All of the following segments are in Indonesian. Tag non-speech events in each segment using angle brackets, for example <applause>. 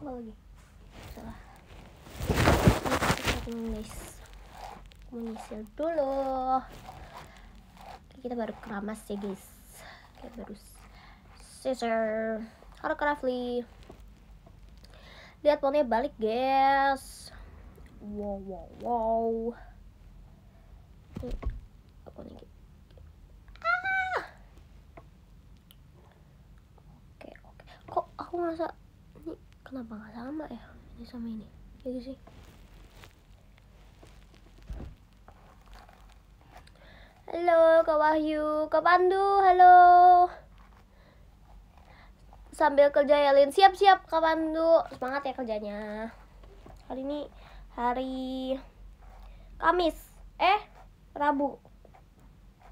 apa lagi salah kita tulis menyisir dulu kita baru keramas ya guys kita baru scissor harus kerafli lihat ponnya balik guys wow wow wow apa nih ah! oke oke kok aku ngerasa kenapa nggak sama ya ini sama ini gitu sih halo kak Wahyu kak Pandu halo sambil kerja ya Lin siap-siap kak Pandu semangat ya kerjanya hari ini hari Kamis eh Rabu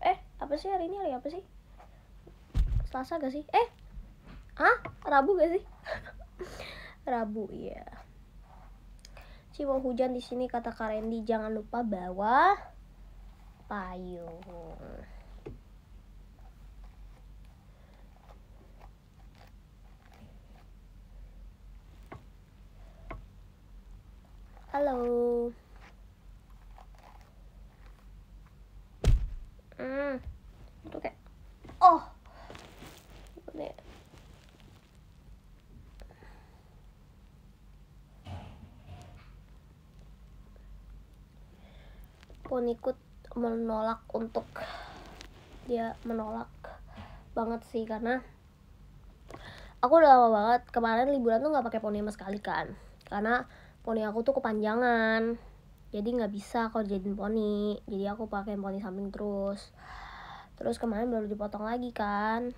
eh apa sih hari ini hari apa sih Selasa gak sih eh Ah? Rabu gak sih? <laughs> Rabu ya. Si mau hujan di sini kata Karendi jangan lupa bawa payung. Halo. Hmm. Itu oh. ini pun ikut menolak untuk dia menolak banget sih karena aku udah lama banget kemarin liburan tuh nggak pakai poni sama sekali kan karena poni aku tuh kepanjangan jadi nggak bisa kalau jadiin poni jadi aku pakai poni samping terus terus kemarin baru dipotong lagi kan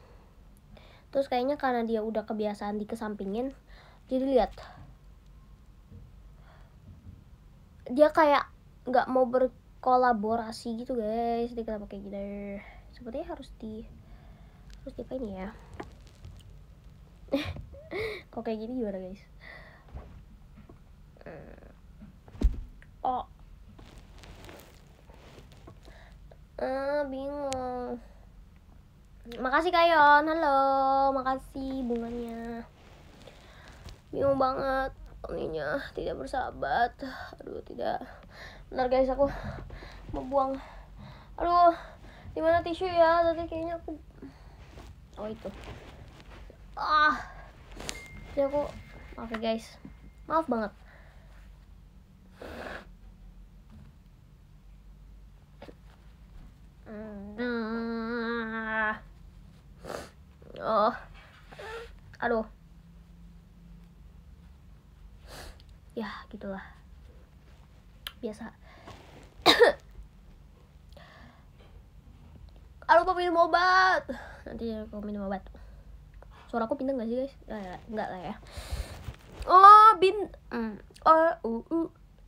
terus kayaknya karena dia udah kebiasaan di kesampingin jadi lihat dia kayak nggak mau ber kolaborasi gitu guys ini kenapa kayak gini sepertinya harus di harus di apa ini ya <laughs> kok kayak gini gimana guys eh, oh uh, bingung makasih kayon halo makasih bunganya bingung banget oninya tidak bersahabat aduh tidak Bentar guys aku mau buang. Aduh, di tisu ya? Tadi kayaknya aku Oh itu. Ah. Jadi aku maaf ya guys. Maaf banget. Oh. Aduh. Ya, gitulah biasa <coughs> aku ah, mau minum obat nanti aku minum obat suara aku pindah gak sih guys ya, nggak lah ya oh bin mm. o u u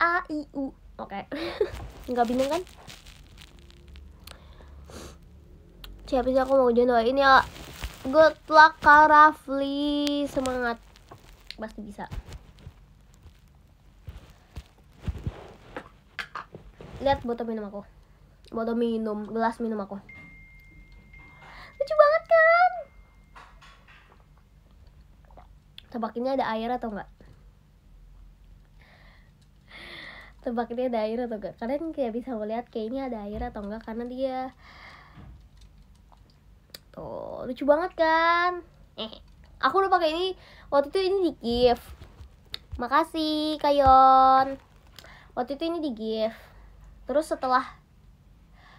a i u oke okay. <laughs> nggak bingung kan siapa sih aku mau ini ya good luck Kak Rafli semangat pasti bisa lihat botol minum aku botol minum gelas minum aku lucu banget kan tebak ini ada air atau enggak tebak ini ada air atau enggak kalian kayak bisa melihat kayak ini ada air atau enggak karena dia tuh lucu banget kan eh aku udah pakai ini waktu itu ini di gift makasih kayon waktu itu ini di gift terus setelah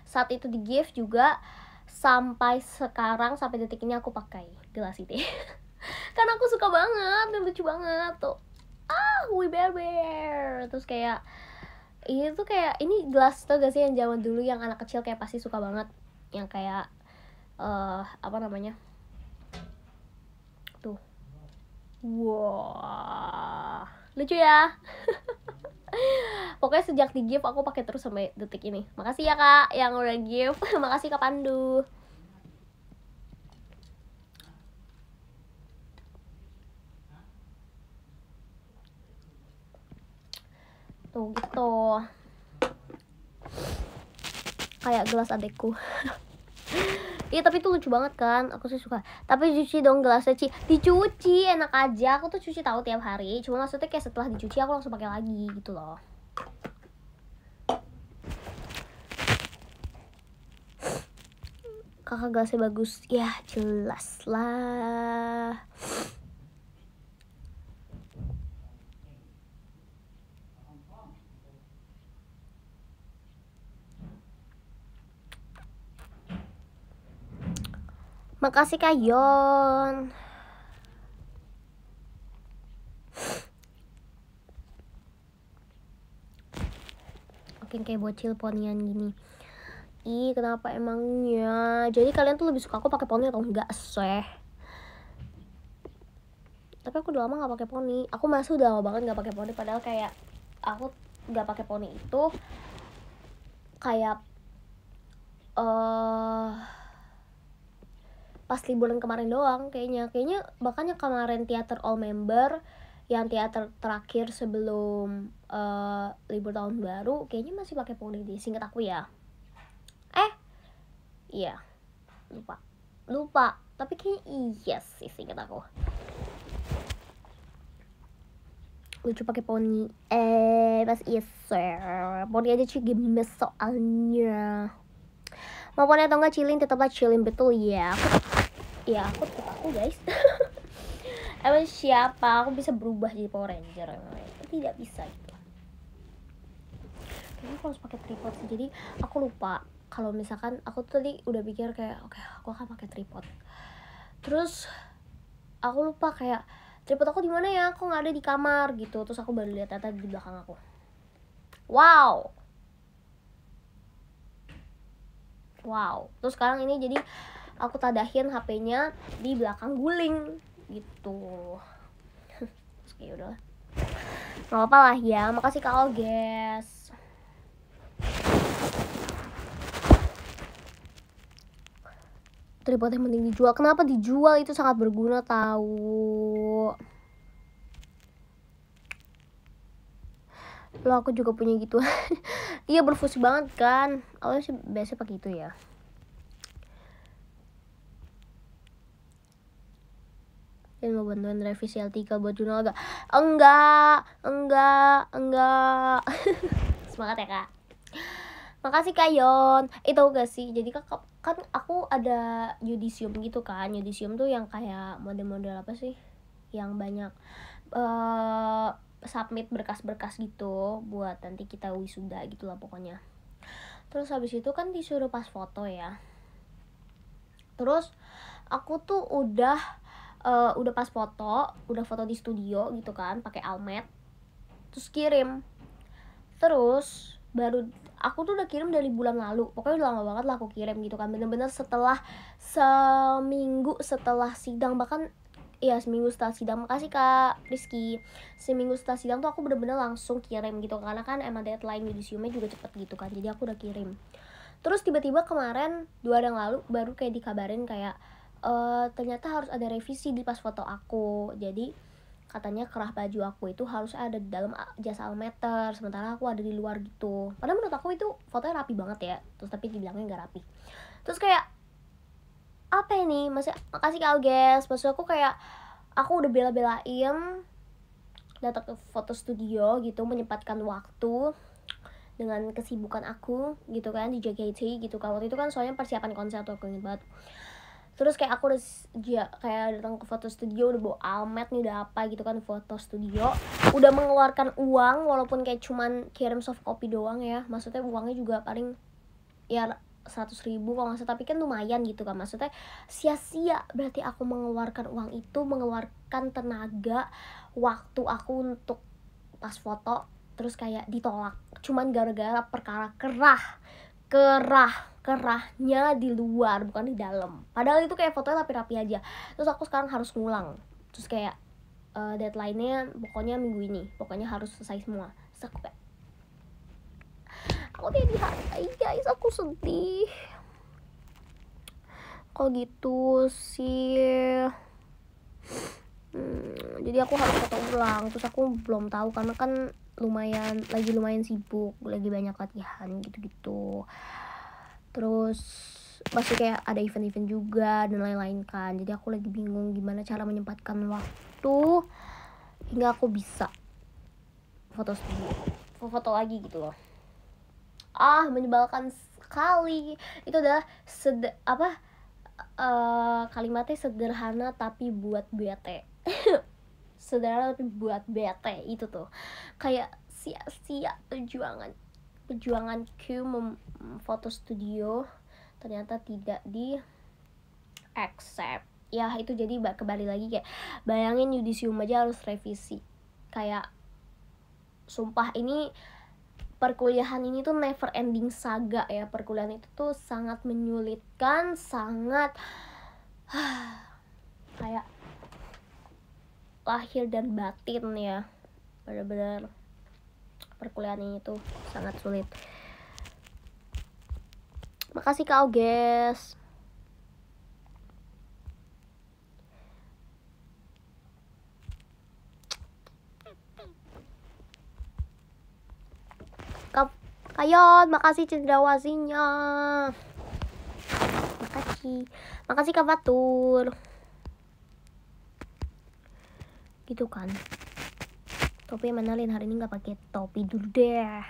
saat itu di gift juga sampai sekarang sampai detik ini aku pakai gelas itu <laughs> karena aku suka banget dan lucu banget tuh ah we bear bear terus kayak ini tuh kayak ini gelas tuh gak sih yang zaman dulu yang anak kecil kayak pasti suka banget yang kayak uh, apa namanya tuh wow lucu ya <laughs> pokoknya sejak di give aku pakai terus sampai detik ini makasih ya kak yang udah give <laughs> makasih kak Pandu tuh gitu kayak gelas adekku <laughs> Iya tapi itu lucu banget kan Aku sih suka Tapi cuci dong gelasnya Ci Dicuci enak aja Aku tuh cuci tahu tiap hari Cuma maksudnya kayak setelah dicuci aku langsung pakai lagi gitu loh kakak gak bagus ya jelas lah Makasih Kak Yon. yang kayak bocil ponian gini ih kenapa emangnya jadi kalian tuh lebih suka aku pakai poni atau enggak sih tapi aku udah lama nggak pakai poni aku masih udah lama banget nggak pakai poni padahal kayak aku nggak pakai poni itu kayak uh, pas liburan kemarin doang kayaknya kayaknya bahkan makanya kemarin teater all member yang teater terakhir sebelum uh, libur tahun baru kayaknya masih pakai poni di singkat aku ya eh iya lupa lupa tapi kayaknya iya sih singkat aku lucu pakai poni eh pas iya sir poni aja cuy gemes soalnya mau poni atau enggak chilling tetaplah chilling betul ya aku, ya aku tetap aku guys <laughs> emang siapa aku bisa berubah jadi Power Ranger emang ya. tidak bisa gitu kayaknya aku harus pakai tripod sih jadi aku lupa kalau misalkan aku tuh tadi udah pikir kayak oke okay, aku akan pakai tripod terus aku lupa kayak tripod aku di mana ya aku nggak ada di kamar gitu terus aku baru lihat tata di belakang aku wow wow terus sekarang ini jadi aku tadahin HP-nya di belakang guling gitu terus kayak udah nggak apa lah ya makasih kak Oges tripod yang penting dijual kenapa dijual itu sangat berguna tahu lo aku juga punya gitu <laughs> iya berfungsi banget kan awalnya sih biasa pakai itu ya dan mau bantuin revisi L3 buat jurnal gak? Enggak, enggak, enggak. <laughs> Semangat ya kak. Makasih Kak Yon. Itu eh, gak sih? Jadi kak, kan aku ada judisium gitu kan. Judisium tuh yang kayak model-model apa sih? Yang banyak uh, submit berkas-berkas gitu buat nanti kita wisuda gitu lah pokoknya. Terus habis itu kan disuruh pas foto ya. Terus aku tuh udah uh, udah pas foto udah foto di studio gitu kan pakai almet terus kirim terus baru aku tuh udah kirim dari bulan lalu pokoknya udah lama banget lah aku kirim gitu kan bener-bener setelah seminggu setelah sidang bahkan iya seminggu setelah sidang makasih kak Rizky seminggu setelah sidang tuh aku bener-bener langsung kirim gitu karena kan emang deadline yudisiumnya juga cepet gitu kan jadi aku udah kirim terus tiba-tiba kemarin dua hari yang lalu baru kayak dikabarin kayak uh, ternyata harus ada revisi di pas foto aku jadi katanya kerah baju aku itu harus ada di dalam ah, jas almeter sementara aku ada di luar gitu padahal menurut aku itu fotonya rapi banget ya terus tapi dibilangnya nggak rapi terus kayak apa ini masih makasih kau guys maksud aku kayak aku udah bela-belain datang ke foto studio gitu menyempatkan waktu dengan kesibukan aku gitu kan di JKT gitu kan waktu itu kan soalnya persiapan konser tuh aku inget banget terus kayak aku udah ya, kayak datang ke foto studio udah bawa almet nih udah apa gitu kan foto studio udah mengeluarkan uang walaupun kayak cuman kirim soft copy doang ya maksudnya uangnya juga paling ya seratus ribu kalau nggak tapi kan lumayan gitu kan maksudnya sia-sia berarti aku mengeluarkan uang itu mengeluarkan tenaga waktu aku untuk pas foto terus kayak ditolak cuman gara-gara perkara kerah kerah kerahnya di luar bukan di dalam padahal itu kayak fotonya rapi-rapi aja terus aku sekarang harus ngulang terus kayak uh, deadline-nya pokoknya minggu ini pokoknya harus selesai semua terus aku kayak aku tidak dihargai guys aku sedih kok gitu sih hmm, jadi aku harus foto ulang terus aku belum tahu karena kan lumayan lagi lumayan sibuk lagi banyak latihan gitu-gitu terus pasti kayak ada event-event juga dan lain-lain kan jadi aku lagi bingung gimana cara menyempatkan waktu hingga aku bisa foto studio foto lagi gitu loh ah menyebalkan sekali itu adalah sed apa uh, kalimatnya sederhana tapi buat bete <laughs> sederhana tapi buat bete itu tuh kayak sia-sia perjuangan perjuangan Q foto studio ternyata tidak di accept ya itu jadi kembali lagi kayak bayangin yudisium aja harus revisi kayak sumpah ini perkuliahan ini tuh never ending saga ya perkuliahan itu tuh sangat menyulitkan sangat <sighs> kayak lahir dan batin ya benar-benar perkuliahan ini tuh sangat sulit makasih kau guys Kayon, makasih cendrawasinya. Makasih. Makasih Kak Batur. Gitu kan topi mana Lin hari ini nggak pakai topi dulu deh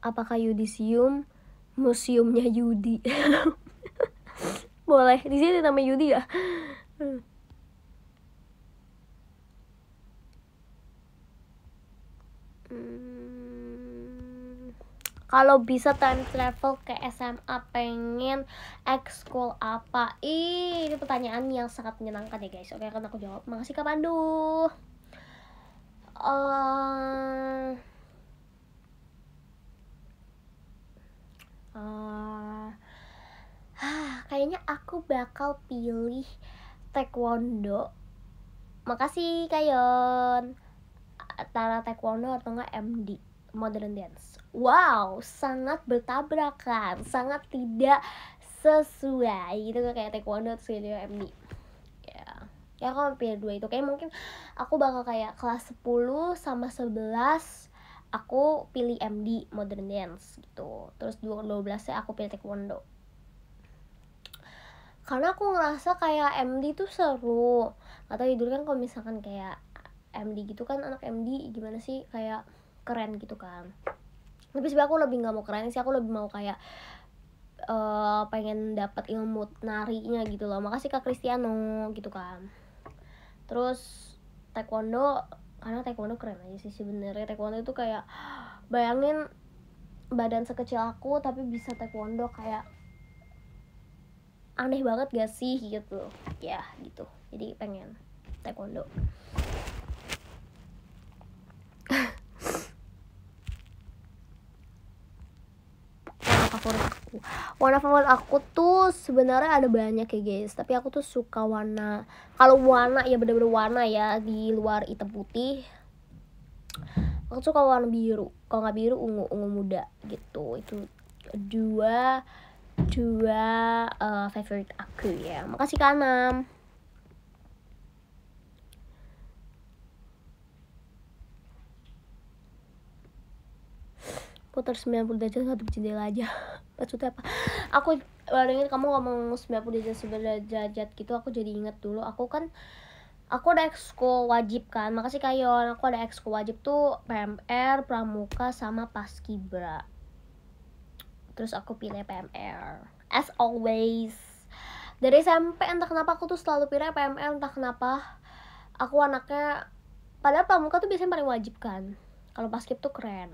apakah Yudisium museumnya Yudi <laughs> boleh di sini namanya Yudi ya hmm kalau bisa time travel ke SMA pengen ekskul apa Ih, ini pertanyaan yang sangat menyenangkan ya guys oke akan aku jawab makasih kak Pandu uh, uh, kayaknya aku bakal pilih taekwondo makasih kayon antara taekwondo atau enggak MD modern dance wow sangat bertabrakan sangat tidak sesuai gitu kan, kayak taekwondo terus MD ya ya aku pilih dua itu kayak mungkin aku bakal kayak kelas 10 sama 11 aku pilih MD modern dance gitu terus dua 12 nya aku pilih taekwondo karena aku ngerasa kayak MD tuh seru atau tidur kan kalau misalkan kayak MD gitu kan anak MD gimana sih kayak keren gitu kan tapi sebenernya aku lebih nggak mau keren sih aku lebih mau kayak uh, pengen dapat ilmu narinya gitu loh makasih kak Cristiano gitu kan terus taekwondo karena taekwondo keren aja sih sebenarnya taekwondo itu kayak bayangin badan sekecil aku tapi bisa taekwondo kayak aneh banget gak sih gitu ya gitu jadi pengen taekwondo aku warna favorit aku tuh sebenarnya ada banyak ya guys tapi aku tuh suka warna kalau warna ya bener-bener warna ya di luar hitam putih aku suka warna biru kalau nggak biru ungu ungu muda gitu itu dua dua uh, favorite aku ya makasih kanam putar 90 derajat ngadep jendela aja <laughs> maksudnya apa aku baru kamu ngomong 90 derajat 90 derajat gitu aku jadi inget dulu aku kan aku ada eksko wajib kan makasih kayon aku ada eksko wajib tuh PMR pramuka sama paskibra terus aku pilih PMR as always dari SMP entah kenapa aku tuh selalu pilih PMR entah kenapa aku anaknya padahal pramuka tuh biasanya paling wajib kan kalau paskib tuh keren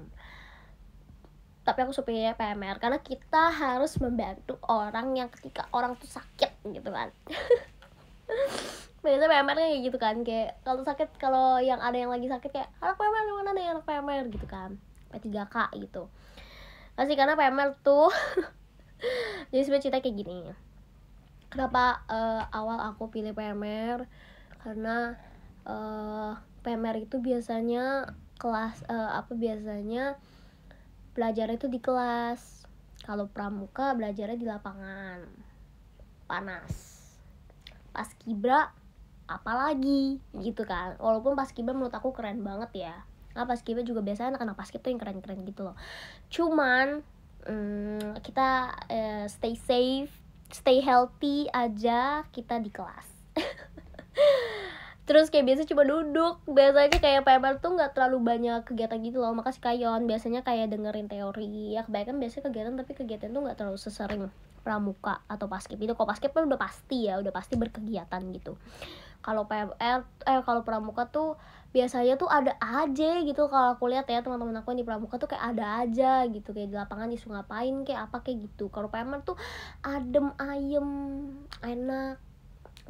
tapi aku supaya PMR karena kita harus membantu orang yang ketika orang tuh sakit gitu kan <laughs> biasanya PMR kayak gitu kan kayak kalau sakit kalau yang ada yang lagi sakit kayak anak PMR gimana nih anak PMR gitu kan P3K gitu masih nah, karena PMR tuh <laughs> jadi sebenarnya cerita kayak gini kenapa uh, awal aku pilih PMR karena uh, eh, PMR itu biasanya kelas uh, apa biasanya Belajar itu di kelas kalau pramuka belajarnya di lapangan panas pas kibra apalagi gitu kan walaupun pas kibra menurut aku keren banget ya nah pas kibra juga biasanya anak-anak pas kibra yang keren-keren gitu loh cuman hmm, kita eh, stay safe stay healthy aja kita di kelas <laughs> terus kayak biasa cuma duduk biasanya kayak PMR tuh nggak terlalu banyak kegiatan gitu loh makasih kayon biasanya kayak dengerin teori ya kebanyakan biasanya kegiatan tapi kegiatan tuh nggak terlalu sesering pramuka atau paskip itu kok paskip kan udah pasti ya udah pasti berkegiatan gitu kalau PMR eh, eh kalau pramuka tuh biasanya tuh ada aja gitu kalau aku lihat ya teman-teman aku yang di pramuka tuh kayak ada aja gitu kayak di lapangan disuruh ngapain kayak apa kayak gitu kalau PMR tuh adem ayem enak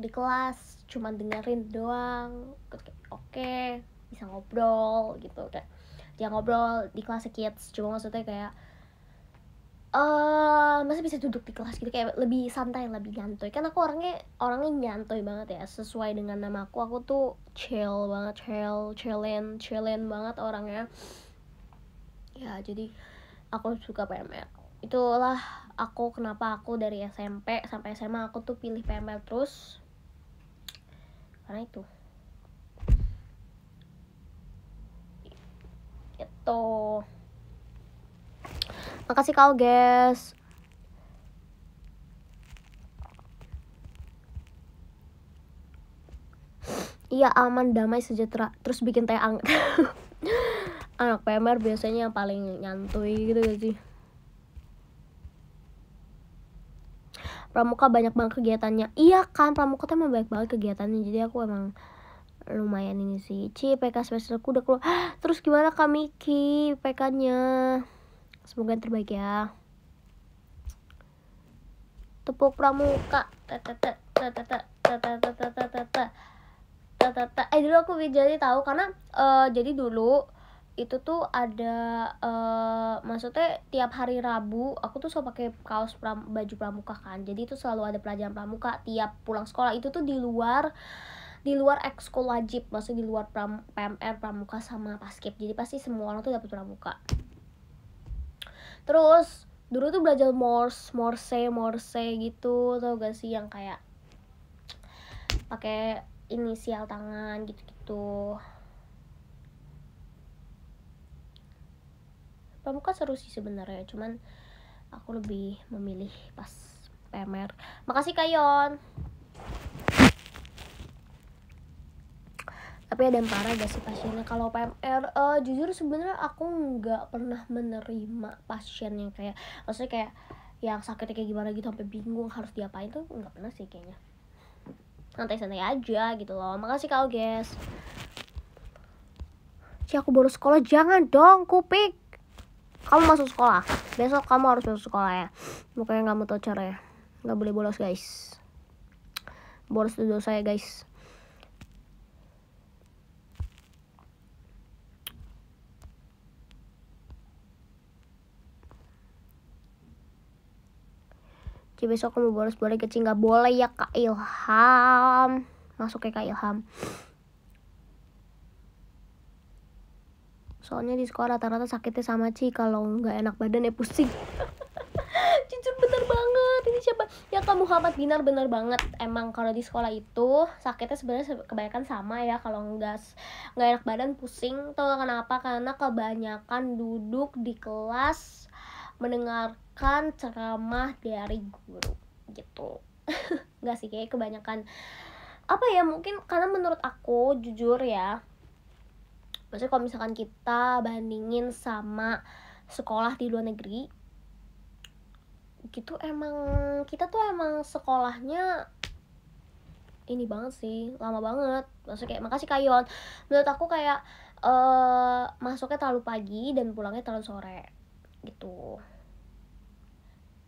di kelas cuma dengerin doang oke okay, bisa ngobrol gitu udah, dia ngobrol di kelas kids cuma maksudnya kayak Uh, eh, masih bisa duduk di kelas gitu kayak lebih santai lebih nyantoi kan aku orangnya orangnya nyantoi banget ya sesuai dengan nama aku aku tuh chill banget chill chillin chillin banget orangnya ya jadi aku suka PML itulah aku kenapa aku dari SMP sampai SMA aku tuh pilih PML terus karena itu itu makasih kau guys Iya aman damai sejahtera terus bikin teh anget <laughs> anak PMR biasanya yang paling nyantui gitu gak sih pramuka banyak banget kegiatannya iya kan pramuka tuh emang banyak banget kegiatannya jadi aku emang lumayan ini sih Ci PK semesterku udah keluar terus gimana Kak Miki PK nya semoga yang terbaik ya tepuk pramuka ta ta ta ta ta ta ta ta ta ta ta ta ta ta eh dulu aku jadi tahu karena uh, jadi dulu itu tuh ada uh, maksudnya tiap hari Rabu aku tuh selalu pakai kaos pram, baju pramuka kan jadi itu selalu ada pelajaran pramuka tiap pulang sekolah itu tuh di luar di luar ekskul wajib maksudnya di luar pram, PMR pramuka sama paskib jadi pasti semua orang tuh dapat pramuka terus dulu tuh belajar Morse Morse Morse gitu tau gak sih yang kayak pakai inisial tangan gitu-gitu pramuka kan seru sih sebenarnya cuman aku lebih memilih pas PMR makasih Kayon tapi ada yang parah gak sih pasiennya kalau PMR uh, eh, jujur sebenarnya aku nggak pernah menerima pasien yang kayak maksudnya kayak yang sakitnya kayak gimana gitu sampai bingung harus diapain tuh nggak pernah sih kayaknya santai-santai aja gitu loh makasih kau guys Si aku baru sekolah jangan dong kupik kamu masuk sekolah besok kamu harus masuk sekolah ya pokoknya nggak mau tahu cara ya nggak boleh bolos guys bolos itu dosa ya guys Jadi besok kamu bolos boleh kecil nggak boleh ya Kak Ilham. Masuk ya Kak Ilham. soalnya di sekolah rata-rata sakitnya sama Ci kalau nggak enak badan ya pusing <laughs> jujur bener banget ini siapa ya kamu Muhammad Binar bener banget emang kalau di sekolah itu sakitnya sebenarnya kebanyakan sama ya kalau nggak nggak enak badan pusing tau kenapa karena kebanyakan duduk di kelas mendengarkan ceramah dari guru gitu <laughs> nggak sih kayak kebanyakan apa ya mungkin karena menurut aku jujur ya maksudnya kalau misalkan kita bandingin sama sekolah di luar negeri gitu emang kita tuh emang sekolahnya ini banget sih lama banget maksudnya kayak makasih kayon menurut aku kayak uh, masuknya terlalu pagi dan pulangnya terlalu sore gitu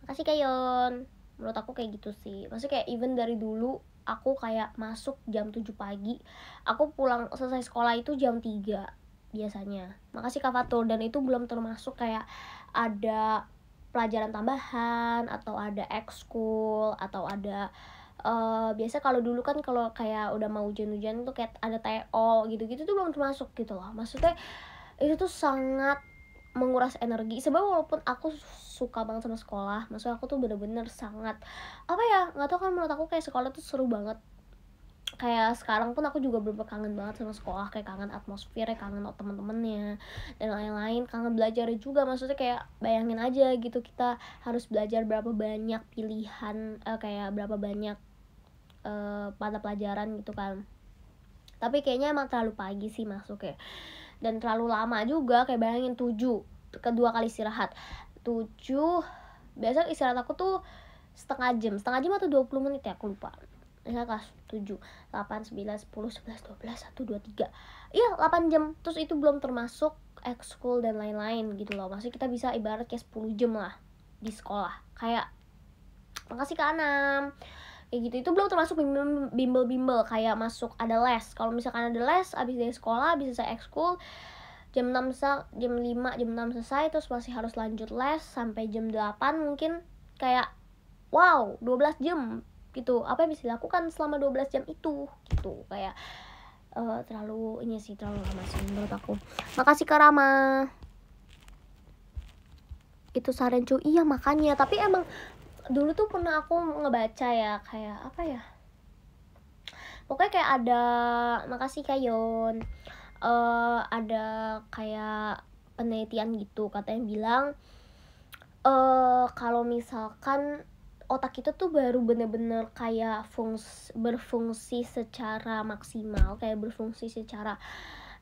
makasih kayon menurut aku kayak gitu sih maksudnya kayak even dari dulu aku kayak masuk jam 7 pagi aku pulang selesai sekolah itu jam 3 biasanya makasih Kak Fatul dan itu belum termasuk kayak ada pelajaran tambahan atau ada ekskul atau ada uh, biasa kalau dulu kan kalau kayak udah mau hujan-hujan tuh kayak ada TO gitu-gitu tuh belum termasuk gitu loh maksudnya itu tuh sangat menguras energi Sebab walaupun aku suka banget sama sekolah maksudnya aku tuh bener-bener sangat apa ya nggak tau kan menurut aku kayak sekolah tuh seru banget kayak sekarang pun aku juga berbekangan kangen banget sama sekolah kayak kangen atmosfernya kangen teman-temannya dan lain-lain kangen belajar juga maksudnya kayak bayangin aja gitu kita harus belajar berapa banyak pilihan eh, kayak berapa banyak eh, pada pelajaran gitu kan tapi kayaknya emang terlalu pagi sih masuk kayak dan terlalu lama juga kayak bayangin 7 kedua kali istirahat 7 biasa istirahat aku tuh setengah jam setengah jam atau 20 menit ya aku lupa misalnya kelas 7 8, 9, 10, 11, 12, 1, 2, 3 iya 8 jam terus itu belum termasuk ekskul dan lain-lain gitu loh maksudnya kita bisa ibarat kayak 10 jam lah di sekolah kayak makasih ke Anam kayak gitu itu belum termasuk bimbel-bimbel kayak masuk ada les kalau misalkan ada les abis dari sekolah abis selesai ekskul jam 6 jam lima jam enam selesai terus masih harus lanjut les sampai jam 8 mungkin kayak wow 12 jam gitu apa yang bisa dilakukan selama 12 jam itu gitu kayak uh, terlalu ini sih terlalu lama sih menurut aku makasih Karama itu saran cuy iya makanya tapi emang dulu tuh pernah aku ngebaca ya kayak apa ya pokoknya kayak ada makasih kayon uh, eh, ada kayak penelitian gitu katanya bilang uh, kalau misalkan otak kita tuh baru bener-bener kayak fungs berfungsi secara maksimal kayak berfungsi secara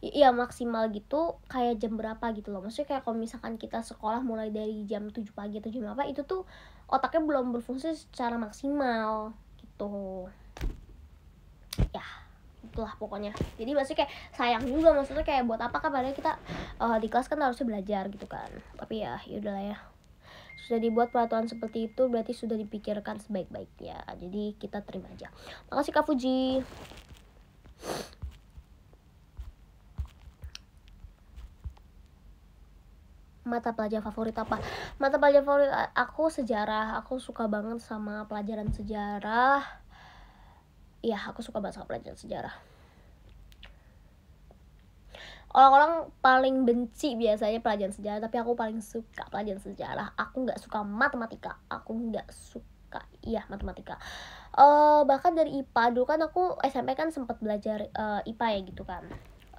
ya maksimal gitu kayak jam berapa gitu loh maksudnya kayak kalau misalkan kita sekolah mulai dari jam 7 pagi atau jam apa itu tuh otaknya belum berfungsi secara maksimal gitu ya itulah pokoknya jadi masih kayak sayang juga maksudnya kayak buat apa kan padahal kita uh, di kelas kan harusnya belajar gitu kan tapi ya yaudahlah ya sudah dibuat peraturan seperti itu berarti sudah dipikirkan sebaik-baiknya jadi kita terima aja makasih kak Fuji mata pelajaran favorit apa mata pelajaran favorit aku sejarah aku suka banget sama pelajaran sejarah ya aku suka banget sama pelajaran sejarah orang-orang paling benci biasanya pelajaran sejarah tapi aku paling suka pelajaran sejarah aku nggak suka matematika aku nggak suka iya matematika uh, bahkan dari IPA dulu kan aku SMP kan sempat belajar uh, eh, IPA ya gitu kan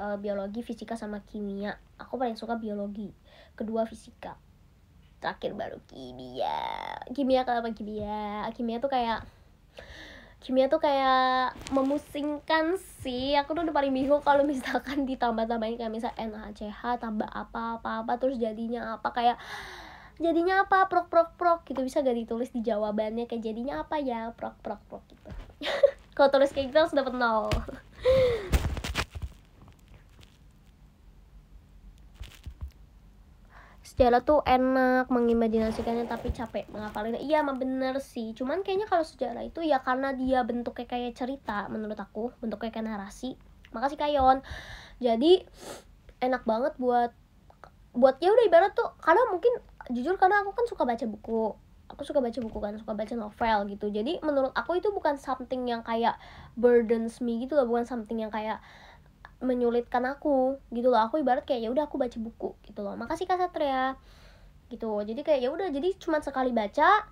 uh, biologi fisika sama kimia aku paling suka biologi kedua fisika terakhir baru kimia kimia kenapa kimia kimia tuh kayak kimia tuh kayak memusingkan sih aku tuh udah paling bingung kalau misalkan <laughs> ditambah-tambahin kayak misal NaCH tambah apa apa apa terus jadinya apa kayak jadinya apa prok prok prok gitu bisa gak ditulis di jawabannya kayak jadinya apa ya prok prok prok gitu <laughs> kalau tulis kayak gitu harus dapat nol <laughs> sejarah tuh enak mengimajinasikannya tapi capek menghafalin iya mah bener sih cuman kayaknya kalau sejarah itu ya karena dia bentuknya kayak cerita menurut aku bentuknya kayak narasi makasih kayon jadi enak banget buat buat ya udah ibarat tuh karena mungkin jujur karena aku kan suka baca buku aku suka baca buku kan suka baca novel gitu jadi menurut aku itu bukan something yang kayak burdens me gitu loh bukan something yang kayak menyulitkan aku gitu loh aku ibarat kayak ya udah aku baca buku gitu loh makasih kak Satria gitu jadi kayak ya udah jadi cuma sekali baca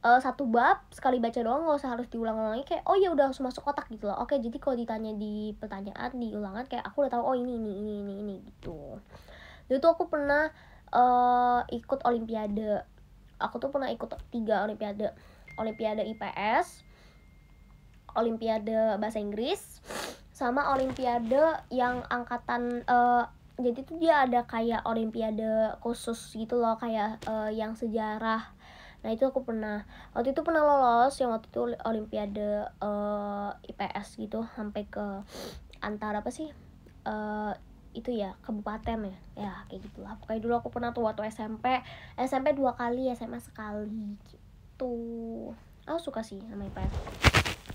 uh, satu bab sekali baca doang nggak usah harus diulang ulangi kayak oh ya udah langsung masuk otak gitu loh oke jadi kalau ditanya di pertanyaan di ulangan kayak aku udah tahu oh ini ini ini ini ini gitu dulu tuh aku pernah uh, ikut olimpiade aku tuh pernah ikut tiga olimpiade olimpiade IPS olimpiade bahasa Inggris sama olimpiade yang angkatan uh, jadi tuh dia ada kayak olimpiade khusus gitu loh kayak uh, yang sejarah nah itu aku pernah waktu itu pernah lolos yang waktu itu olimpiade uh, eh, IPS gitu sampai ke antara apa sih uh, itu ya kabupaten ya ya kayak gitulah pokoknya dulu aku pernah tuh waktu SMP SMP dua kali SMA sekali gitu aku suka sih sama IPS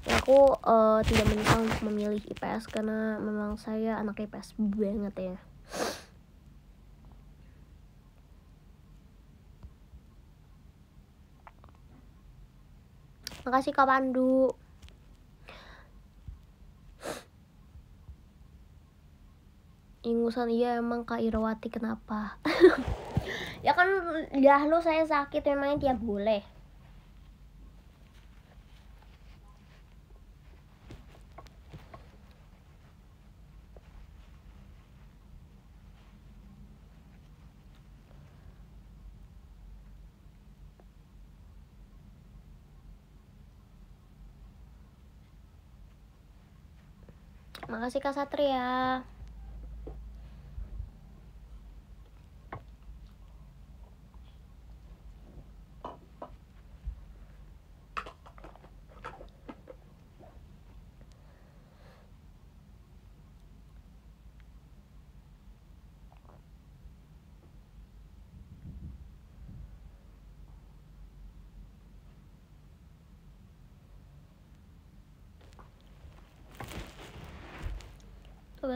aku uh, tidak menyesal untuk memilih IPS karena memang saya anak IPS banget ya makasih kak Pandu ingusan iya emang kak Irawati kenapa <laughs> ya kan dah lu saya sakit memangnya tiap boleh Makasih Kak Satria.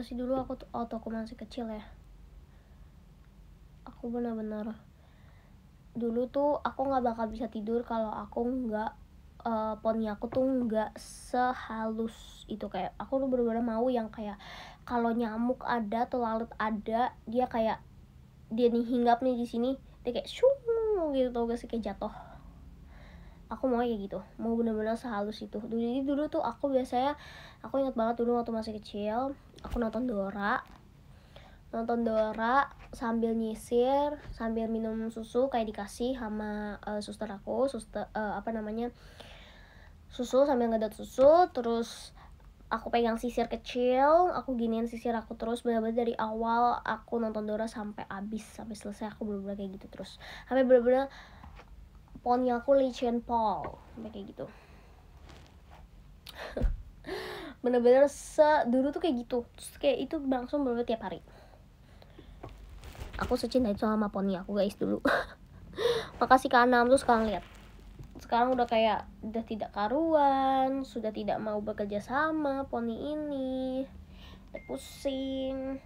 sih dulu aku tuh auto aku masih kecil ya aku benar-benar dulu tuh aku nggak bakal bisa tidur kalau aku nggak uh, poni aku tuh nggak sehalus itu kayak aku tuh bener-bener mau yang kayak kalau nyamuk ada atau lalat ada dia kayak dia nih hinggap nih di sini dia kayak syung gitu gak sih kayak jatuh aku mau kayak gitu mau bener-bener sehalus itu dulu jadi dulu tuh aku biasanya aku inget banget dulu waktu masih kecil aku nonton Dora nonton Dora sambil nyisir sambil minum susu kayak dikasih sama uh, suster aku suster uh, apa namanya susu sambil ngedot susu terus aku pegang sisir kecil aku giniin sisir aku terus bener-bener dari awal aku nonton Dora sampai habis sampai selesai aku bener-bener kayak gitu terus sampai bener-bener ponnya aku legend Paul kayak gitu <laughs> bener-bener se dulu tuh kayak gitu terus kayak itu langsung bener, -bener tiap hari aku secinta itu sama poni aku guys dulu <laughs> makasih ke enam tuh sekarang lihat sekarang udah kayak udah tidak karuan sudah tidak mau bekerja sama poni ini udah pusing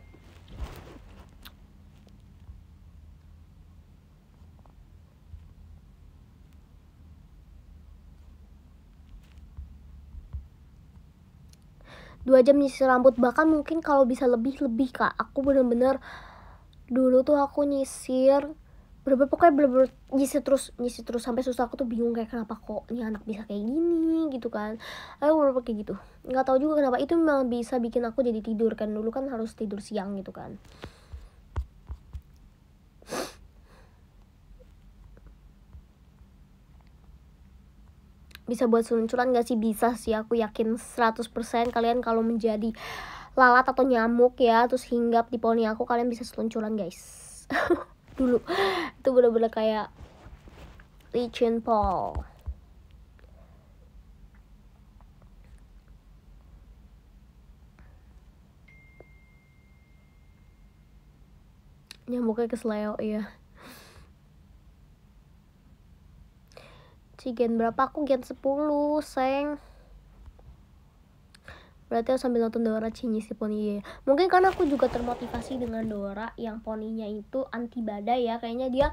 dua jam nyisir rambut bahkan mungkin kalau bisa lebih lebih kak aku bener-bener dulu tuh aku nyisir bener-bener pokoknya bener-bener nyisir terus nyisir terus sampai susah aku tuh bingung kayak kenapa kok ini anak bisa kayak gini gitu kan aku bener-bener kayak gitu nggak tahu juga kenapa itu memang bisa bikin aku jadi tidur kan dulu kan harus tidur siang gitu kan bisa buat seluncuran gak sih bisa sih aku yakin 100% kalian kalau menjadi lalat atau nyamuk ya terus hinggap di poni aku kalian bisa seluncuran guys <laughs> dulu itu bener-bener kayak licin Paul nyamuknya kesleo ya masih gen berapa aku gen 10 seng berarti aku sambil nonton Dora cinyi si ya. mungkin karena aku juga termotivasi dengan Dora yang poninya itu anti badai ya kayaknya dia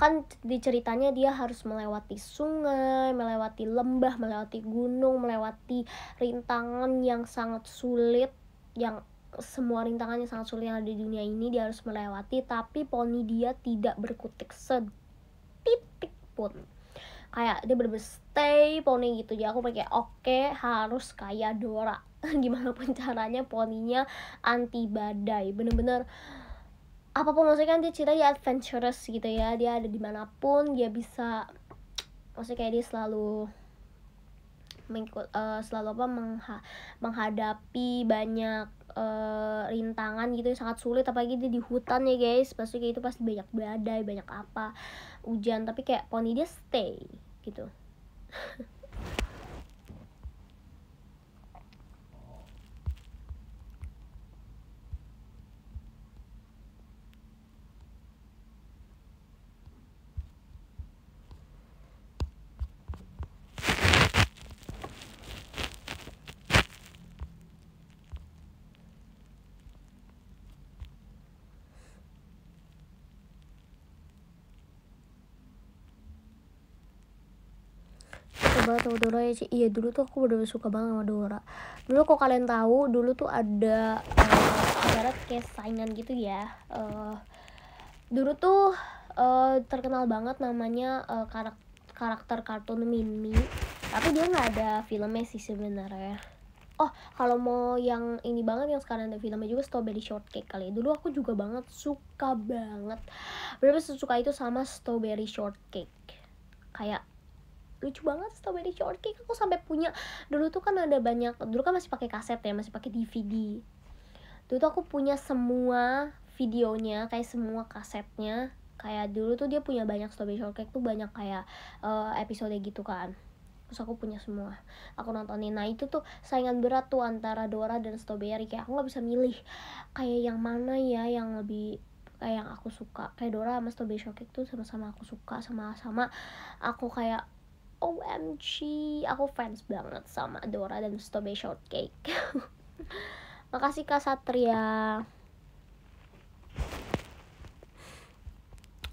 kan di ceritanya dia harus melewati sungai, melewati lembah, melewati gunung, melewati rintangan yang sangat sulit yang semua rintangan yang sangat sulit yang ada di dunia ini dia harus melewati tapi poni dia tidak berkutik setitik pun kayak dia bener-bener stay poni gitu jadi aku pakai oke okay, harus kayak Dora <laughs> gimana pun caranya poninya anti badai bener-bener apapun maksudnya kan dia cerita dia adventurous gitu ya dia ada dimanapun dia bisa maksudnya kayak dia selalu mengikut uh, selalu apa mengha menghadapi banyak uh, rintangan gitu yang sangat sulit apalagi dia di hutan ya guys pasti kayak itu pasti banyak badai banyak apa hujan tapi kayak poni dia stay gitu banget sama Dora ya sih iya dulu tuh aku udah suka banget sama Dora dulu kok kalian tahu dulu tuh ada uh, ibarat kayak saingan gitu ya uh, dulu tuh uh, terkenal banget namanya uh, karakter karakter kartun Mimi tapi dia nggak ada filmnya sih sebenarnya oh kalau mau yang ini banget yang sekarang ada filmnya juga strawberry shortcake kali ya. dulu aku juga banget suka banget berapa sesuka itu sama strawberry shortcake kayak lucu banget strawberry shortcake aku sampai punya dulu tuh kan ada banyak dulu kan masih pakai kaset ya masih pakai DVD dulu tuh aku punya semua videonya kayak semua kasetnya kayak dulu tuh dia punya banyak strawberry shortcake tuh banyak kayak uh, episode gitu kan terus aku punya semua aku nontonin nah itu tuh saingan berat tuh antara Dora dan Strawberry kayak aku nggak bisa milih kayak yang mana ya yang lebih kayak yang aku suka kayak Dora sama Strawberry Shortcake tuh sama-sama aku suka sama-sama aku kayak OMG aku fans banget sama Dora dan Strawberry Shortcake <laughs> makasih Kak Satria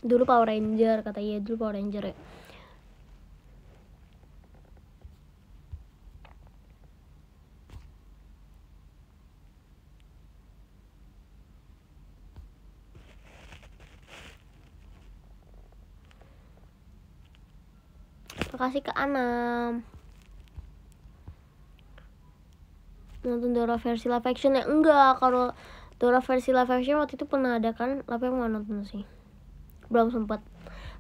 dulu Power Ranger katanya dulu Power Ranger ya kasih ke Anam nonton Dora versi live action ya enggak kalau Dora versi live action waktu itu pernah ada kan tapi aku nonton sih belum sempat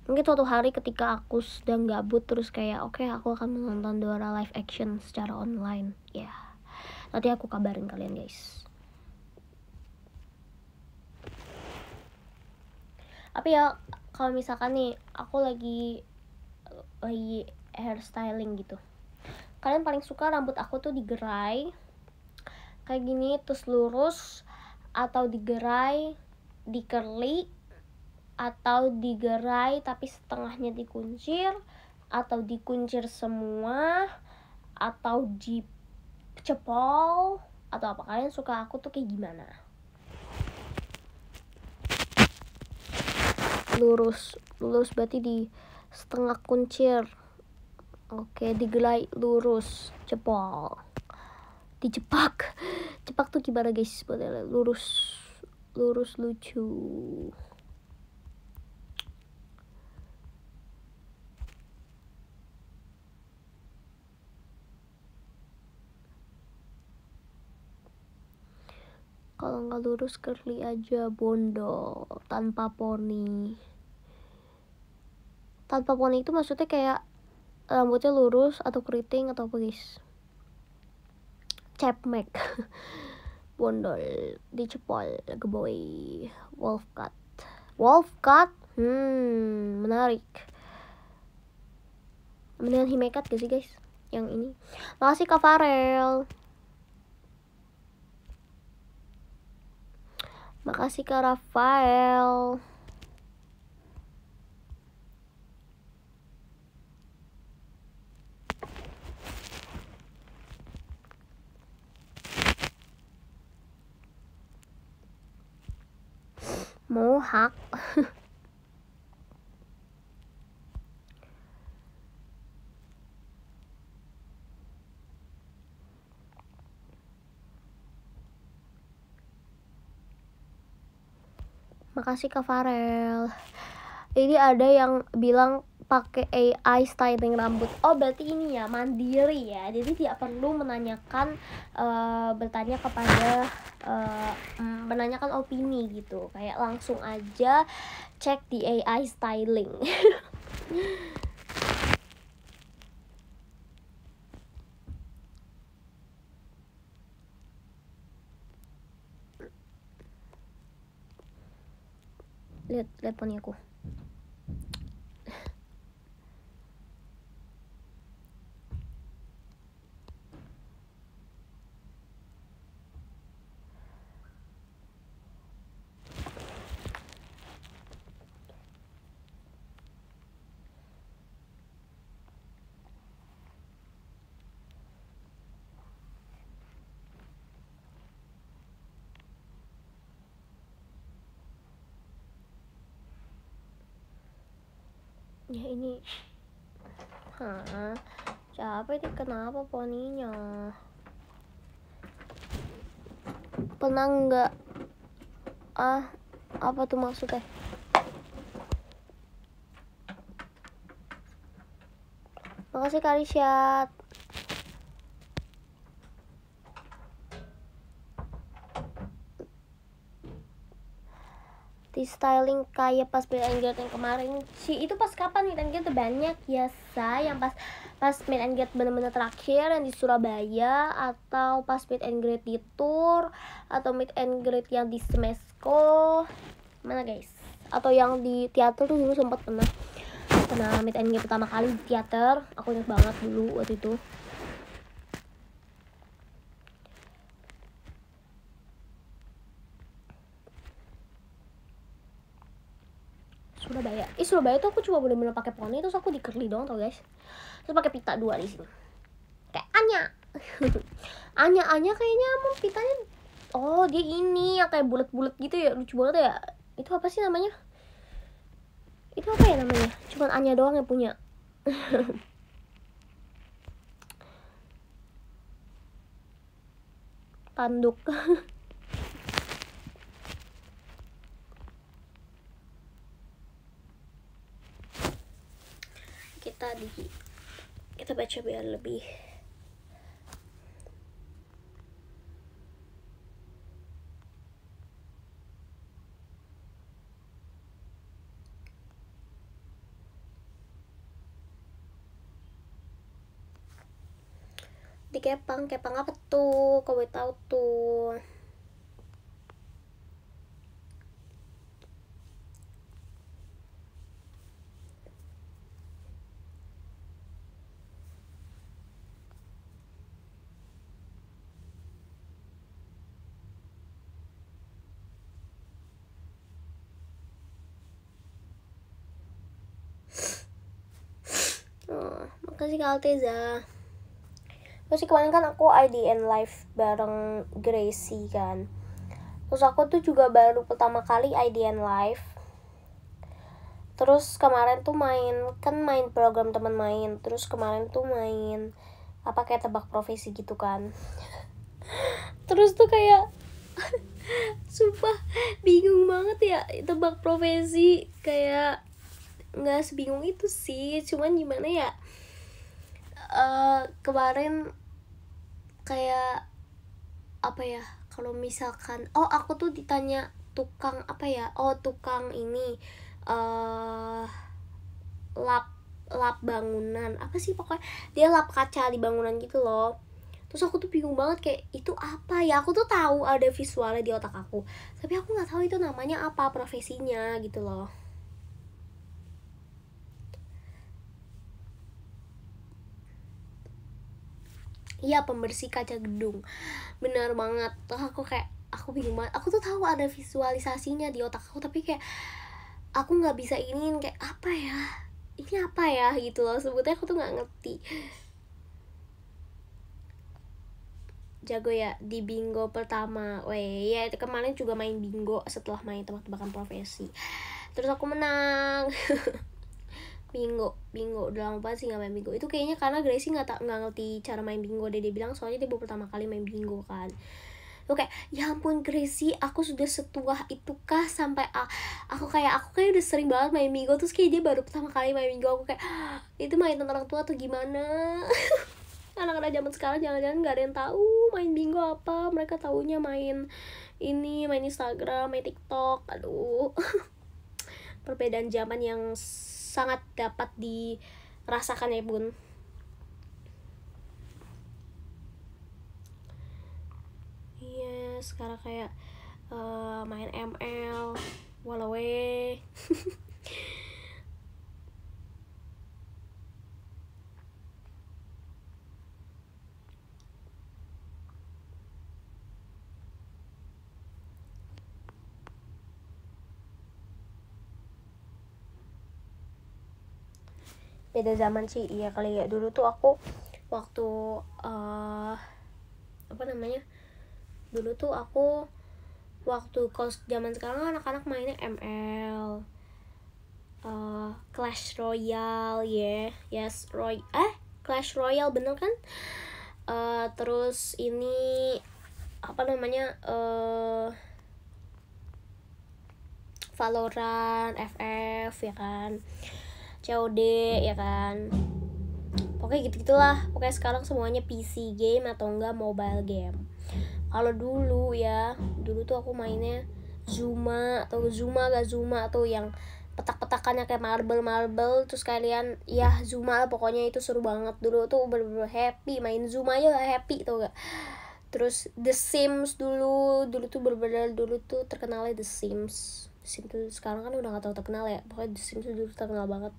mungkin suatu hari ketika aku sedang gabut terus kayak oke okay, aku akan menonton Dora live action secara online ya yeah. nanti aku kabarin kalian guys tapi ya kalau misalkan nih aku lagi lagi hairstyling gitu kalian paling suka rambut aku tuh digerai kayak gini terus lurus atau digerai di atau digerai tapi setengahnya dikuncir atau dikuncir semua atau di cepol atau apa kalian suka aku tuh kayak gimana lurus lurus berarti di setengah kuncir oke digelai lurus cepol dijepak cepak tuh gimana guys boleh lurus lurus lucu kalau nggak lurus curly aja bondo tanpa poni tanpa poni itu maksudnya kayak rambutnya lurus atau keriting atau guys cepmek <laughs> bondol dicepol boy wolf cut wolf cut hmm menarik mendingan he make gak sih guys yang ini makasih kak Farel makasih kak Rafael mohak <laughs> Makasih Kak Farel. Ini ada yang bilang pakai AI styling rambut. Oh, berarti ini ya mandiri ya. Jadi tidak perlu menanyakan uh, bertanya kepada uh, menanyakan opini gitu. Kayak langsung aja cek di AI styling. <laughs> lihat teleponnya aku ya ini Hah, capek deh kenapa poninya pernah nggak ah apa tuh maksudnya makasih kak syat styling kayak pas mid and get yang kemarin sih itu pas kapan mid and get banyak ya sa yang pas pas mid and get bener-bener terakhir yang di Surabaya atau pas mid and greet di tour atau mid and greet yang di Semesco mana guys atau yang di teater tuh dulu sempat pernah pernah mid and greet pertama kali di teater aku ingat banget dulu waktu itu Surabaya tuh aku cuma bener-bener pakai poni terus aku dikerli doang tau guys terus pakai pita dua di sini kayak Anya <laughs> Anya Anya kayaknya mau pitanya oh dia ini yang kayak bulat-bulat gitu ya lucu banget ya itu apa sih namanya itu apa ya namanya cuman Anya doang yang punya <laughs> tanduk <laughs> di kita baca biar lebih di kepang kepang apa tuh kau tahu tuh kasih Kak Alteza. Terus kemarin kan aku IDN live bareng Gracie kan. Terus aku tuh juga baru pertama kali IDN live. Terus kemarin tuh main kan main program teman main. Terus kemarin tuh main apa kayak tebak profesi gitu kan. <laughs> Terus tuh kayak <laughs> sumpah bingung banget ya tebak profesi kayak nggak sebingung itu sih cuman gimana ya uh, kemarin kayak apa ya kalau misalkan oh aku tuh ditanya tukang apa ya oh tukang ini uh, lap lap bangunan apa sih pokoknya dia lap kaca di bangunan gitu loh terus aku tuh bingung banget kayak itu apa ya aku tuh tahu ada visualnya di otak aku tapi aku nggak tahu itu namanya apa profesinya gitu loh Iya pembersih kaca gedung Bener banget Terus aku kayak Aku bingung banget Aku tuh tahu ada visualisasinya di otak aku Tapi kayak Aku nggak bisa ingin Kayak apa ya Ini apa ya gitu loh Sebutnya aku tuh nggak ngerti jago ya di bingo pertama weh ya kemarin juga main bingo setelah main tebak-tebakan profesi terus aku menang <laughs> bingo bingo udah lama banget sih nggak main bingo itu kayaknya karena Gracie nggak tak nggak ngerti cara main bingo deh dia bilang soalnya dia baru pertama kali main bingo kan oke ya ampun Gracie aku sudah setua itukah sampai ah, aku kayak aku kayak udah sering banget main bingo terus kayak dia baru pertama kali main bingo aku kayak ah, itu main orang tua atau gimana <laughs> anak-anak zaman sekarang jangan-jangan nggak ada yang tahu main bingo apa mereka taunya main ini main Instagram main TikTok aduh <laughs> perbedaan zaman yang sangat dapat dirasakan ya bun iya yeah, sekarang kayak uh, main ML walau <laughs> beda zaman sih iya kali ya dulu tuh aku waktu uh, apa namanya dulu tuh aku waktu kos zaman sekarang kan anak-anak mainnya ML uh, eh, Clash Royale ya yeah. yes Roy eh Clash Royale bener kan uh, terus ini apa namanya uh, Valorant FF ya kan COD ya kan pokoknya gitu gitulah pokoknya sekarang semuanya PC game atau enggak mobile game kalau dulu ya dulu tuh aku mainnya Zuma atau Zuma gak Zuma atau yang petak-petakannya kayak marble-marble terus kalian ya Zuma pokoknya itu seru banget dulu tuh bener-bener happy main Zuma aja gak happy tau gak terus The Sims dulu dulu tuh bener-bener dulu tuh terkenalnya The Sims Sim tuh sekarang kan udah gak tau terkenal ya pokoknya Sim tuh dulu terkenal banget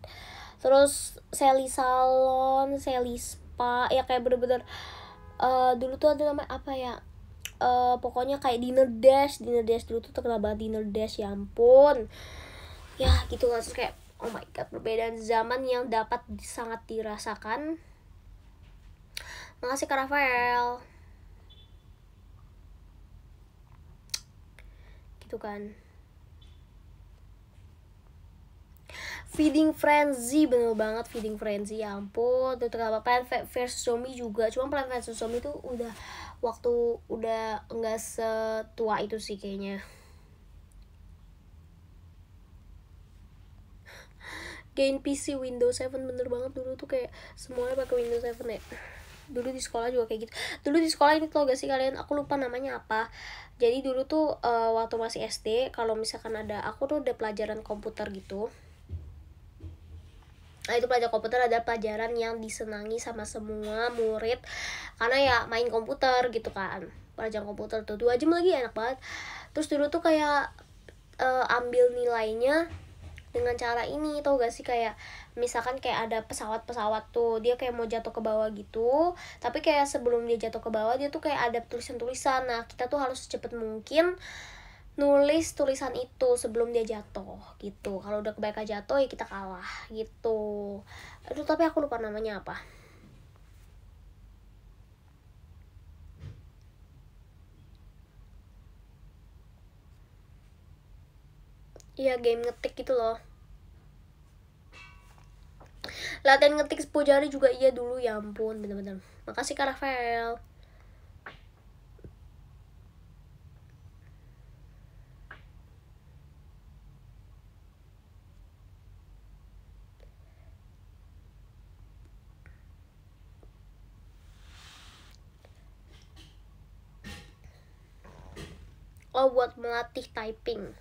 terus Sally Salon Sally Spa ya kayak bener-bener uh, dulu tuh ada namanya apa ya uh, pokoknya kayak dinner dash dinner dash dulu tuh terkenal banget dinner dash ya ampun ya gitu kan kayak oh my god perbedaan zaman yang dapat sangat dirasakan makasih Kak Rafael gitu kan Feeding Frenzy bener banget Feeding Frenzy ya ampun itu apa Plan vs Zombie juga cuma Plan vs Zombie itu udah waktu udah nggak setua itu sih kayaknya Gain PC Windows 7 bener banget dulu tuh kayak semuanya pakai Windows 7 ya dulu di sekolah juga kayak gitu dulu di sekolah ini tau gak sih kalian aku lupa namanya apa jadi dulu tuh uh, waktu masih SD kalau misalkan ada aku tuh udah pelajaran komputer gitu Nah itu pelajaran komputer ada pelajaran yang disenangi sama semua murid Karena ya main komputer gitu kan Pelajaran komputer tuh dua jam lagi enak banget Terus dulu tuh kayak uh, ambil nilainya dengan cara ini tau gak sih kayak misalkan kayak ada pesawat-pesawat tuh dia kayak mau jatuh ke bawah gitu tapi kayak sebelum dia jatuh ke bawah dia tuh kayak ada tulisan-tulisan nah kita tuh harus secepat mungkin nulis tulisan itu sebelum dia jatuh gitu kalau udah kebaikan jatuh ya kita kalah gitu aduh tapi aku lupa namanya apa Iya game ngetik gitu loh Latihan ngetik 10 jari juga iya dulu ya ampun bener-bener Makasih Kak Rafael oh buat melatih typing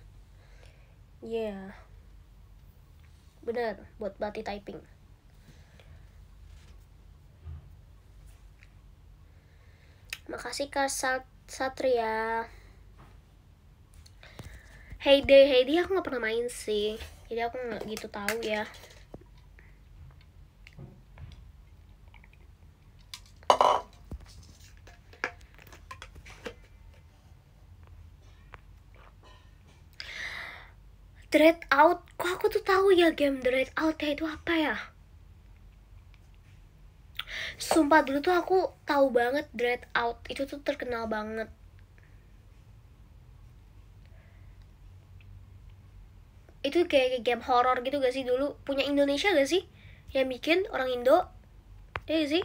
ya yeah. bener buat melatih typing makasih kak Sat Satria Heide Heyday aku nggak pernah main sih jadi aku nggak gitu tahu ya Dread Out kok aku tuh tahu ya game Dread Out ya itu apa ya sumpah dulu tuh aku tahu banget Dread Out itu tuh terkenal banget itu kayak game horror gitu gak sih dulu punya Indonesia gak sih yang bikin orang Indo ya sih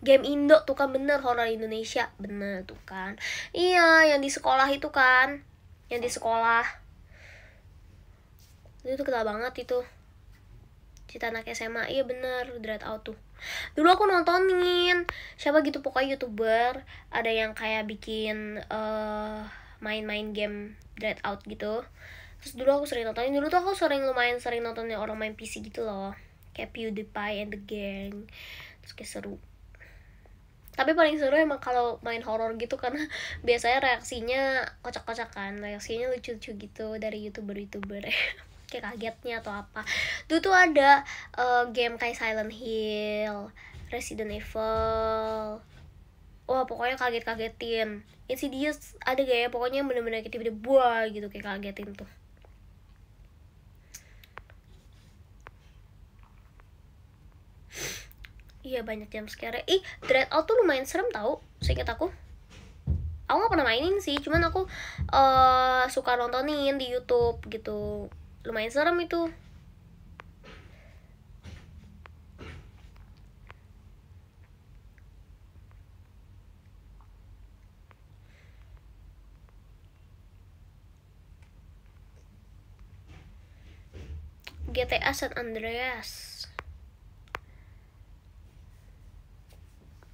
game Indo tuh kan bener horror Indonesia bener tuh kan iya yang di sekolah itu kan yang di sekolah itu tuh kenal banget itu cerita anak SMA iya bener dread out tuh dulu aku nontonin siapa gitu pokoknya youtuber ada yang kayak bikin main eh, main-main game dread out gitu terus dulu aku sering nontonin dulu tuh aku sering lumayan sering nontonin orang main PC gitu loh kayak PewDiePie and the gang terus kayak seru tapi paling seru emang kalau main horor gitu karena <laughs> biasanya reaksinya kocak-kocakan reaksinya lucu-lucu gitu dari youtuber-youtuber <laughs> kayak kagetnya atau apa dulu tuh ada uh, game kayak Silent Hill Resident Evil wah pokoknya kaget-kagetin Insidious ada gak ya pokoknya bener bener-bener tiba-tiba buah gitu kayak kagetin tuh Iya banyak jam scare. Ih, Dread Out tuh lumayan serem tau, seinget aku. Aku gak pernah mainin sih, cuman aku uh, suka nontonin di YouTube gitu. Lumayan serem itu. GTA San Andreas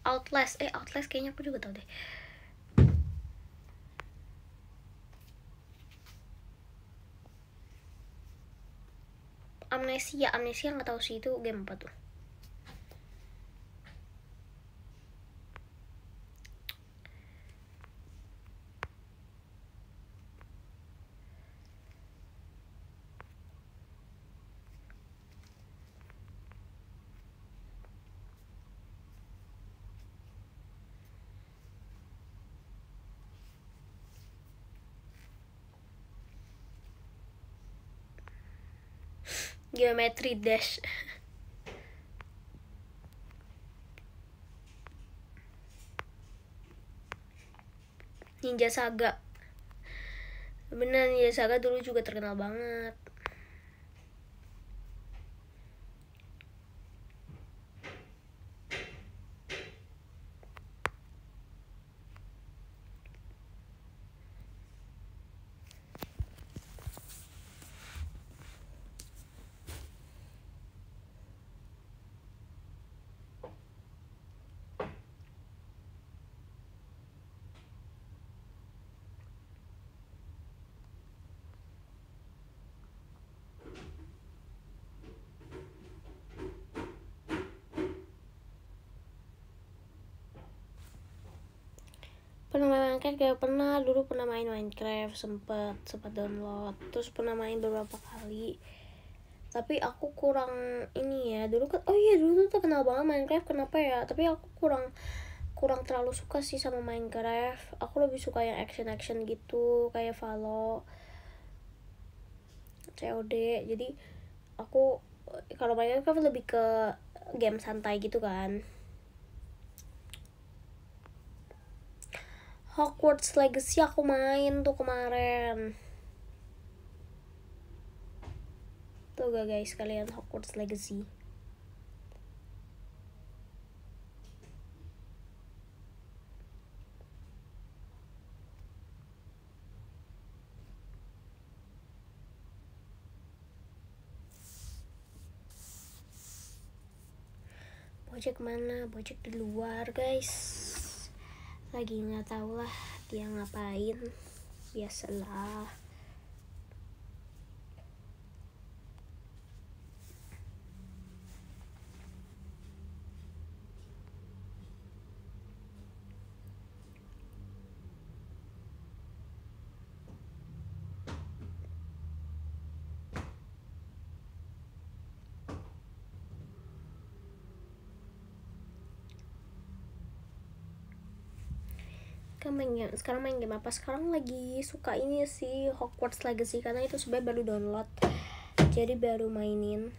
Outlast eh Outlast kayaknya aku juga tau deh Amnesia Amnesia nggak tahu sih itu game apa tuh geometri dash Ninja Saga bener Ninja Saga dulu juga terkenal banget Minecraft kan kayak pernah dulu pernah main Minecraft sempet sempat download terus pernah main beberapa kali tapi aku kurang ini ya dulu kan oh iya dulu tuh kenal banget Minecraft kenapa ya tapi aku kurang kurang terlalu suka sih sama Minecraft aku lebih suka yang action action gitu kayak Valo COD jadi aku kalau Minecraft lebih ke game santai gitu kan Hogwarts Legacy aku main tuh kemarin tuh gak guys kalian Hogwarts Legacy Bojek mana? Bojek di luar, guys lagi nggak tahu lah dia ngapain biasalah main game sekarang main game apa sekarang lagi suka ini sih Hogwarts Legacy karena itu sebenarnya baru download jadi baru mainin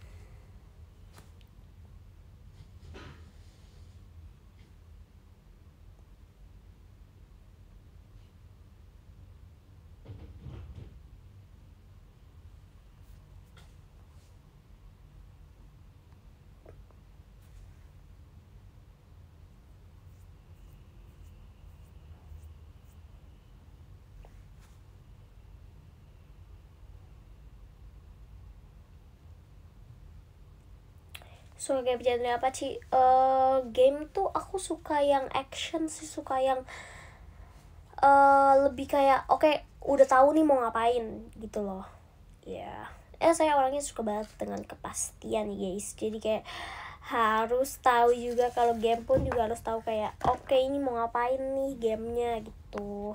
suka game genre apa sih eh, uh, game tuh aku suka yang action sih suka yang uh, lebih kayak oke okay, udah tahu nih mau ngapain gitu loh ya yeah. eh saya orangnya suka banget dengan kepastian guys jadi kayak harus tahu juga kalau game pun juga harus tahu kayak oke okay, ini mau ngapain nih gamenya gitu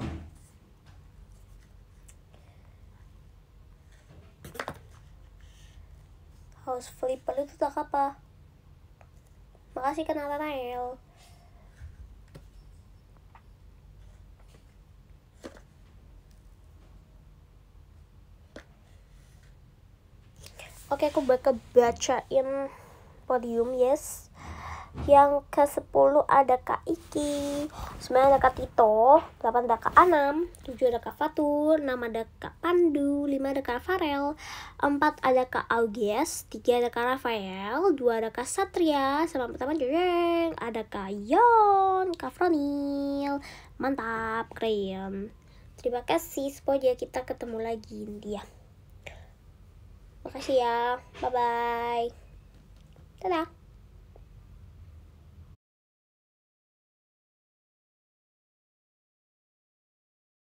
house flipper itu tak apa Makasih kenal Rael. Oke, aku bakal bacain podium, yes yang ke-10 ada Kak Iki, 9 ada Kak Tito, 8 ada Kak Anam, 7 ada Kak Fatur, 6 ada Kak Pandu, 5 ada Kak Farel, 4 ada Kak Augies, 3 ada Kak Rafael, 2 ada Kak Satria, sama pertama jeng ada Kak Yon, Kak Fronil, mantap, keren. Terima kasih, semoga kita ketemu lagi dia. Makasih ya, bye-bye. Dadah.